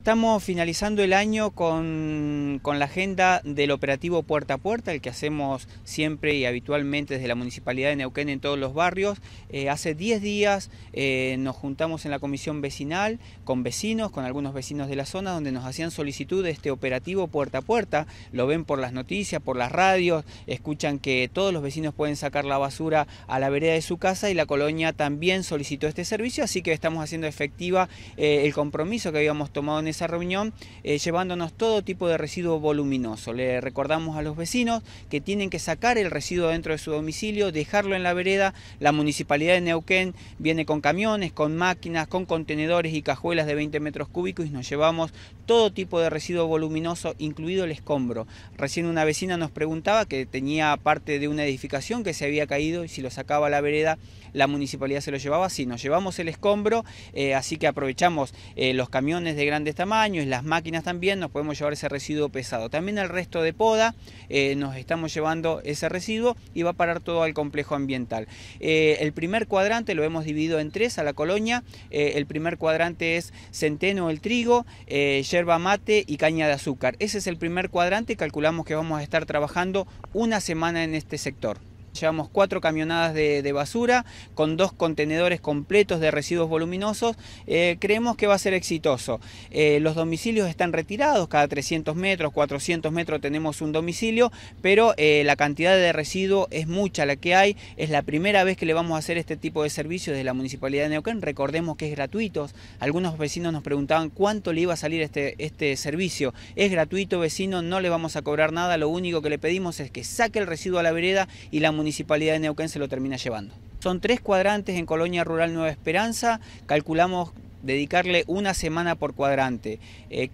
Estamos finalizando el año con, la agenda del operativo Puerta a Puerta, el que hacemos siempre y habitualmente desde la Municipalidad de Neuquén en todos los barrios. Eh, hace 10 días eh, nos juntamos en la comisión vecinal con vecinos, con algunos vecinos de la zona, donde nos hacían solicitud de este operativo Puerta a Puerta. Lo ven por las noticias, por las radios, escuchan que todos los vecinos pueden sacar la basura a la vereda de su casa y la colonia también solicitó este servicio, así que estamos haciendo efectiva eh, el compromiso que habíamos tomado en esa reunión eh, llevándonos todo tipo de residuo voluminoso. Le recordamos a los vecinos que tienen que sacar el residuo dentro de su domicilio, dejarlo en la vereda. La municipalidad de Neuquén viene con camiones, con máquinas, con contenedores y cajuelas de 20 metros cúbicos y nos llevamos todo tipo de residuo voluminoso, incluido el escombro. Recién una vecina nos preguntaba que tenía parte de una edificación que se había caído y si lo sacaba a la vereda, la municipalidad se lo llevaba. Sí, nos llevamos el escombro, eh, así que aprovechamos eh, los camiones de grandes tamaños, las máquinas también, nos podemos llevar ese residuo pesado. También el resto de poda, eh, nos estamos llevando ese residuo y va a parar todo al complejo ambiental. Eh, el primer cuadrante lo hemos dividido en tres a la colonia. Eh, el primer cuadrante es centeno, el trigo, yerba mate y caña de azúcar. Ese es el primer cuadrante, calculamos que vamos a estar trabajando una semana en este sector. Llevamos cuatro camionadas de, basura con dos contenedores completos de residuos voluminosos. Eh, creemos que va a ser exitoso. Eh, los domicilios están retirados, cada 300 metros, 400 metros tenemos un domicilio, pero eh, la cantidad de residuo es mucha la que hay. Es la primera vez que le vamos a hacer este tipo de servicio desde la Municipalidad de Neuquén. Recordemos que es gratuito. Algunos vecinos nos preguntaban cuánto le iba a salir este, este servicio. Es gratuito, vecino, no le vamos a cobrar nada. Lo único que le pedimos es que saque el residuo a la vereda y la Municipalidad de Neuquén se lo termina llevando. Son tres cuadrantes en Colonia Rural Nueva Esperanza, calculamos dedicarle una semana por cuadrante.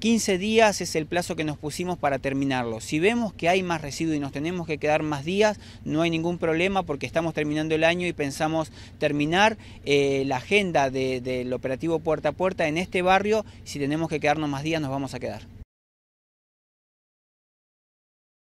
15 eh, días es el plazo que nos pusimos para terminarlo. Si vemos que hay más residuo y nos tenemos que quedar más días, no hay ningún problema porque estamos terminando el año y pensamos terminar eh, la agenda del operativo puerta a puerta en este barrio. Si tenemos que quedarnos más días, nos vamos a quedar.